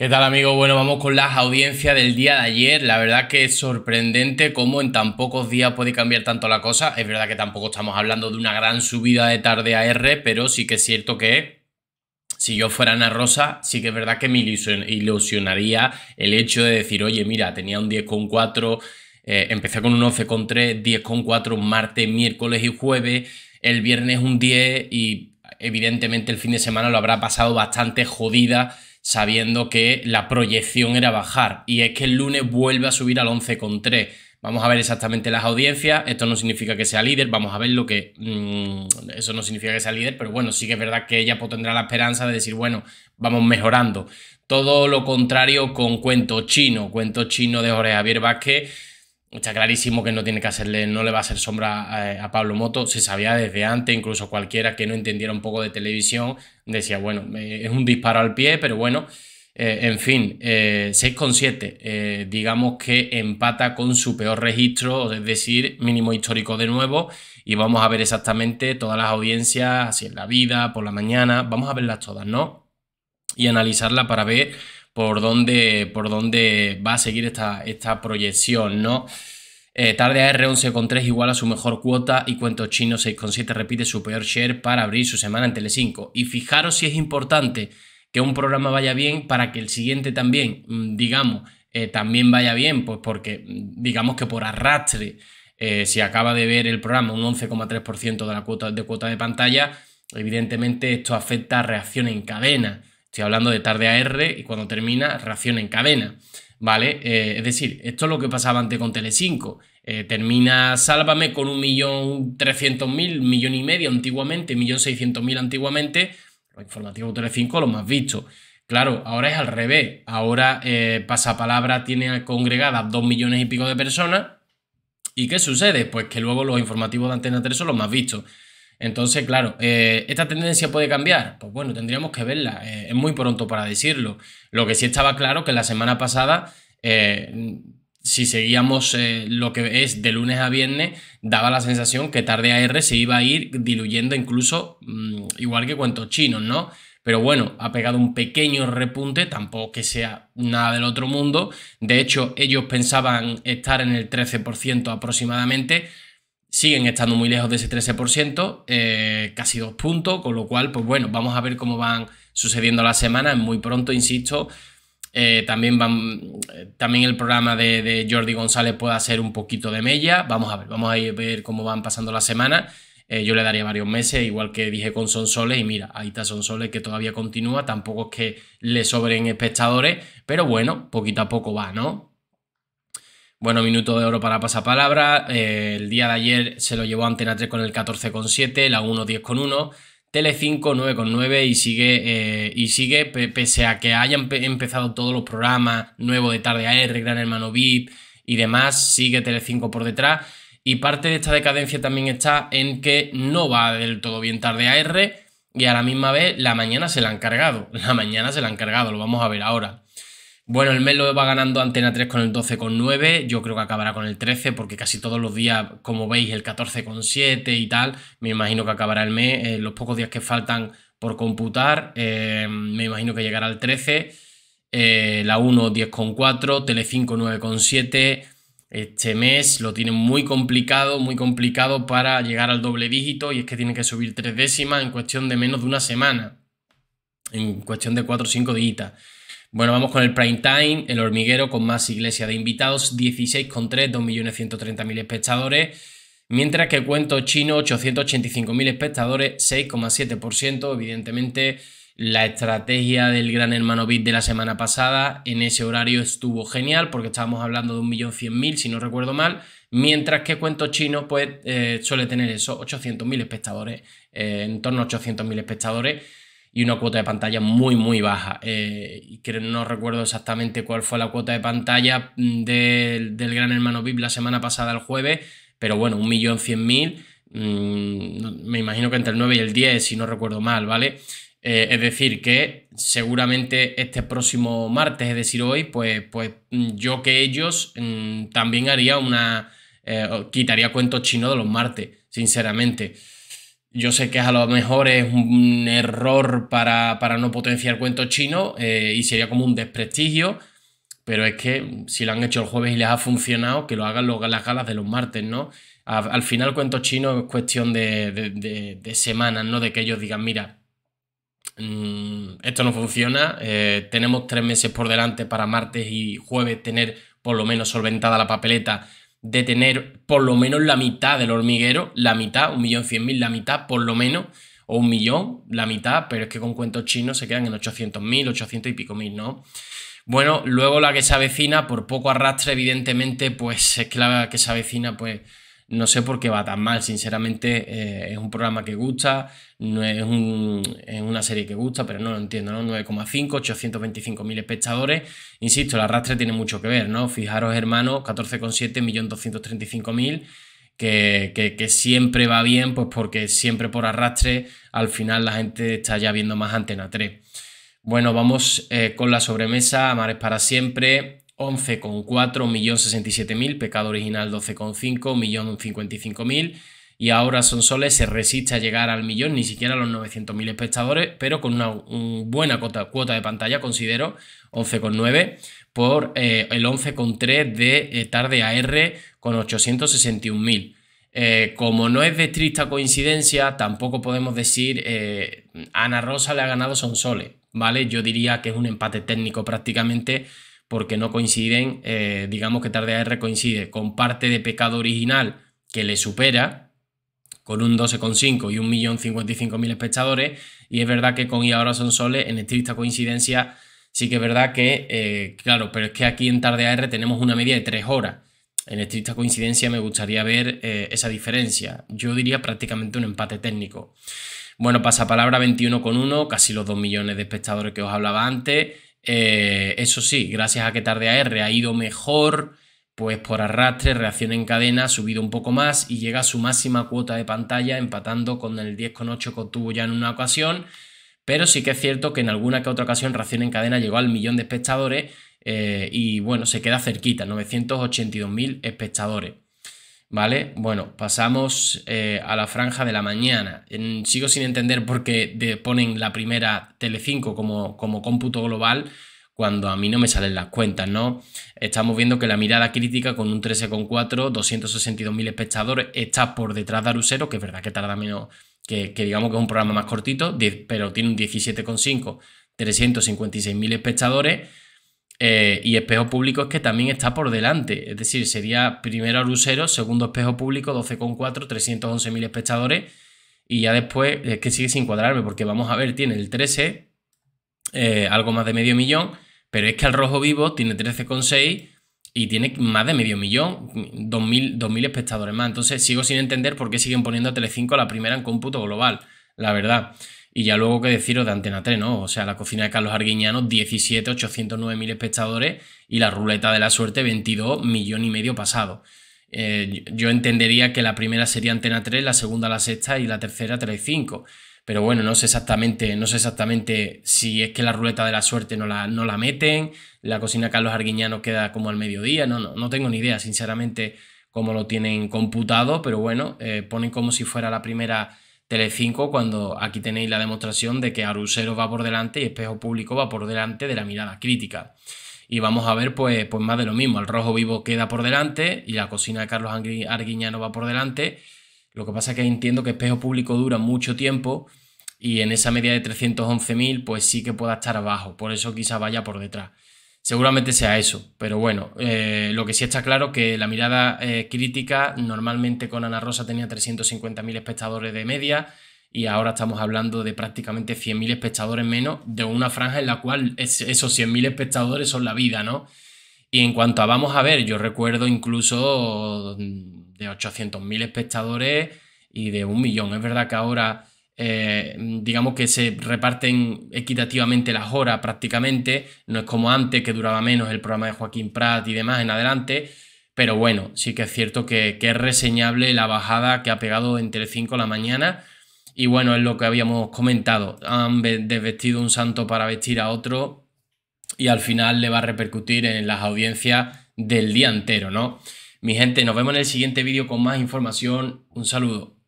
¿Qué tal amigos? Bueno, vamos con las audiencias del día de ayer. La verdad que es sorprendente cómo en tan pocos días puede cambiar tanto la cosa. Es verdad que tampoco estamos hablando de una gran subida de tarde a R, pero sí que es cierto que si yo fuera Ana Rosa, sí que es verdad que me ilusionaría el hecho de decir, oye, mira, tenía un 10,4, eh, empecé con un 11,3, 10,4 martes, miércoles y jueves, el viernes un 10 y evidentemente el fin de semana lo habrá pasado bastante jodida sabiendo que la proyección era bajar. Y es que el lunes vuelve a subir al 11,3. Vamos a ver exactamente las audiencias. Esto no significa que sea líder. Vamos a ver lo que. Mm, eso no significa que sea líder, pero bueno, sí que es verdad que ella pues tendrá la esperanza de decir, bueno, vamos mejorando. Todo lo contrario con cuento chino. Cuento chino de Jorge Javier Vázquez Está clarísimo que no tiene que hacerle, no le va a hacer sombra eh, a, Pablo Moto. Se sabía desde antes, incluso cualquiera que no entendiera un poco de televisión decía, bueno, es un disparo al pie, pero bueno, eh, en fin, eh, con 6,7, digamos que empata con su peor registro, es decir, mínimo histórico de nuevo. Y vamos a ver exactamente todas las audiencias, así en la vida, por la mañana, vamos a verlas todas, ¿no? Y analizarla para ver por dónde, por dónde va a seguir esta, esta proyección, ¿no? Eh, tarde AR 11,3 igual a su mejor cuota y cuento chino 6,7 repite su peor share para abrir su semana en Tele5. Y fijaros si es importante que un programa vaya bien para que el siguiente también, mm, digamos, eh, también vaya bien, pues porque mm, digamos que por arrastre, eh, si acaba de ver el programa un 11,3% de la cuota de, cuota de pantalla, evidentemente esto afecta a reacción en cadena. Estoy hablando de tarde a R y cuando termina, reacción en cadena. ¿Vale? Eh, es decir, esto es lo que pasaba antes con Tele5. Eh, termina Sálvame con un millón trescientos mil, millón y medio antiguamente, millón seiscientos mil antiguamente. Los informativos Tele5 los más visto Claro, ahora es al revés. Ahora eh, Pasapalabra tiene congregadas dos millones y pico de personas. ¿Y qué sucede? Pues que luego los informativos de Antena 3 son los más vistos. Entonces, claro, eh, ¿esta tendencia puede cambiar? Pues bueno, tendríamos que verla. Eh, es muy pronto para decirlo. Lo que sí estaba claro que la semana pasada, eh, si seguíamos lo que es de lunes a viernes, daba la sensación que tarde AR se iba a ir diluyendo incluso mm, igual que cuentos chinos, ¿no? Pero bueno, ha pegado un pequeño repunte, tampoco que sea nada del otro mundo. De hecho, ellos pensaban estar en el 13% aproximadamente siguen estando muy lejos de ese 13%, eh, casi dos puntos, con lo cual, pues bueno, vamos a ver cómo van sucediendo las semanas. Muy pronto, insisto, eh, también, van, eh, también el programa de, Jordi González puede hacer un poquito de mella. Vamos a ver, vamos a ir, ver cómo van pasando las semanas. yo le daría varios meses, igual que dije con Sonsoles, y mira, ahí está Sonsoles que todavía continúa, tampoco es que le sobren espectadores, pero bueno, poquito a poco va, ¿no? Bueno, minuto de oro para pasapalabra. Eh, el día de ayer se lo llevó Antena 3 con el 14,7, la 1 10,1, Tele5 9,9 y sigue, eh, y sigue pese a que hayan empezado todos los programas, nuevos de Tarde AR, Gran Hermano VIP y demás, sigue Tele5 por detrás. Y parte de esta decadencia también está en que no va del todo bien Tarde AR y a la misma vez la mañana se la han cargado. La mañana se la han cargado, lo vamos a ver ahora. Bueno, el lo va ganando Antena 3 con el 12,9. Yo creo que acabará con el 13 porque casi todos los días, como veis, el 14,7 y tal. Me imagino que acabará el mes. Eh, los pocos días que faltan por computar, eh, me imagino que llegará al 13. Eh, la 1, 10,4. Tele 5, 9,7. Este mes lo tienen muy complicado, muy complicado para llegar al doble dígito. Y es que tienen que subir tres décimas en cuestión de menos de una semana. En cuestión de 4 o 5 dígitas. Bueno, vamos con el prime time, el hormiguero con más iglesia de invitados, 16,3, 2.130.000 espectadores. Mientras que cuento chino, 885.000 espectadores, 6,7%. Evidentemente, la estrategia del Gran Hermano bit de la semana pasada en ese horario estuvo genial porque estábamos hablando de 1.100.000, si no recuerdo mal. Mientras que cuento chino, pues eh, suele tener esos 800.000 espectadores, eh, en torno a 800.000 espectadores y una cuota de pantalla muy, muy baja. Eh, no recuerdo exactamente cuál fue la cuota de pantalla mm, del, Gran Hermano VIP la semana pasada, el jueves, pero bueno, un millón cien mil, mm, me imagino que entre el 9 y el 10, si no recuerdo mal, ¿vale? Eh, es decir, que seguramente este próximo martes, es decir, hoy, pues, pues mm, yo que ellos también haría una... Eh, quitaría cuentos chinos de los martes, sinceramente. Yo sé que a lo mejor es un error para, para no potenciar cuentos chinos eh, y sería como un desprestigio, pero es que si lo han hecho el jueves y les ha funcionado, que lo hagan los, las galas de los martes, ¿no? al final, cuentos chinos es cuestión de, de, semanas, ¿no? De que ellos digan, mira, mm, esto no funciona, eh, tenemos tres meses por delante para martes y jueves tener por lo menos solventada la papeleta de tener por lo menos la mitad del hormiguero, la mitad, un millón cien mil, la mitad por lo menos, o un millón, la mitad, pero es que con cuentos chinos se quedan en 800 mil, 800 y pico mil, ¿no? Bueno, luego la que se avecina, por poco arrastre, evidentemente, pues es que la que se avecina, pues no sé por qué va tan mal, sinceramente eh, es un programa que gusta, no es, una serie que gusta, pero no lo entiendo, ¿no? 9,5, 825.000 mil espectadores. Insisto, el arrastre tiene mucho que ver, ¿no? Fijaros, hermanos, 14,7, Que, que, que, siempre va bien, pues porque siempre por arrastre al final la gente está ya viendo más Antena 3. Bueno, vamos eh, con la sobremesa, es para siempre. 11,4, millón 67 mil, pecado original 12,5, millón 55 mil. Y ahora Sonsole se resiste a llegar al millón, ni siquiera a los 900.000 espectadores, pero con una, buena cuota, de pantalla, considero, 11,9, por eh, el 11,3 de eh, tarde AR con 861.000. mil eh, como no es de triste coincidencia, tampoco podemos decir Ana Rosa le ha ganado Sonsole. ¿vale? Yo diría que es un empate técnico prácticamente porque no coinciden, eh, digamos que tarde AR coincide con parte de pecado original que le supera, con un 12,5 y un millón mil espectadores, y es verdad que con Y ahora son soles, en estricta coincidencia, sí que es verdad que, eh, claro, pero es que aquí en tarde AR tenemos una media de 3 horas. En estricta coincidencia me gustaría ver eh, esa diferencia. Yo diría prácticamente un empate técnico. Bueno, pasapalabra 21,1, casi los 2 millones de espectadores que os hablaba antes. Eh, eso sí, gracias a que tarde R ha ido mejor, pues por arrastre, reacción en cadena, ha subido un poco más y llega a su máxima cuota de pantalla empatando con el 10,8 que obtuvo ya en una ocasión. Pero sí que es cierto que en alguna que otra ocasión Reacción en cadena llegó al millón de espectadores eh, y bueno, se queda cerquita, 982.000 espectadores. ¿vale? Bueno, pasamos eh, a la franja de la mañana. sigo sin entender por qué ponen la primera Telecinco como, como cómputo global cuando a mí no me salen las cuentas, ¿no? Estamos viendo que la mirada crítica con un 13,4, 262.000 espectadores, está por detrás de Arusero, que es verdad que tarda menos, que, que digamos que es un programa más cortito, pero tiene un 17,5, 356.000 espectadores eh, y Espejo Público es que también está por delante. Es decir, sería primero Arusero, segundo espejo público, 12,4, 311.000 espectadores. Y ya después, es que sigue sin cuadrarme, porque vamos a ver, tiene el 13, eh, algo más de medio millón, pero es que al rojo vivo tiene 13,6 y tiene más de medio millón, 2.000, 2.000 espectadores más. Entonces sigo sin entender por qué siguen poniendo a Telecinco la primera en cómputo global, la verdad. Y ya luego que deciros de Antena 3, ¿no? O sea, la cocina de Carlos Arguiñano, 17.809.000 mil espectadores y la ruleta de la suerte, 22 millón y medio pasado. Eh, yo entendería que la primera sería Antena 3, la segunda la sexta y la tercera 35. Pero bueno, no sé exactamente, no sé exactamente si es que la ruleta de la suerte no la, no la meten, la cocina Carlos Arguiñano queda como al mediodía, no, no, no tengo ni idea, sinceramente, cómo lo tienen computado, pero bueno, eh, ponen como si fuera la primera Telecinco cuando aquí tenéis la demostración de que Arusero va por delante y Espejo Público va por delante de la mirada crítica. Y vamos a ver pues, pues más de lo mismo. El Rojo Vivo queda por delante y la cocina de Carlos Arguiñano va por delante. Lo que pasa es que entiendo que Espejo Público dura mucho tiempo y en esa media de 311.000 pues sí que pueda estar abajo. Por eso quizá vaya por detrás. Seguramente sea eso, pero bueno, eh, lo que sí está claro es que la mirada eh, crítica, normalmente con Ana Rosa tenía 350.000 espectadores de media y ahora estamos hablando de prácticamente 100.000 espectadores menos de una franja en la cual esos 100.000 espectadores son la vida, ¿no? Y en cuanto a vamos a ver, yo recuerdo incluso de 800.000 espectadores y de un millón. Es verdad que ahora eh, digamos que se reparten equitativamente las horas prácticamente, no es como antes que duraba menos el programa de Joaquín Prat y demás en adelante, pero bueno, sí que es cierto que, es reseñable la bajada que ha pegado entre 5 Telecinco la mañana y bueno, es lo que habíamos comentado, han desvestido un santo para vestir a otro y al final le va a repercutir en las audiencias del día entero, ¿no? Mi gente, nos vemos en el siguiente vídeo con más información. Un saludo.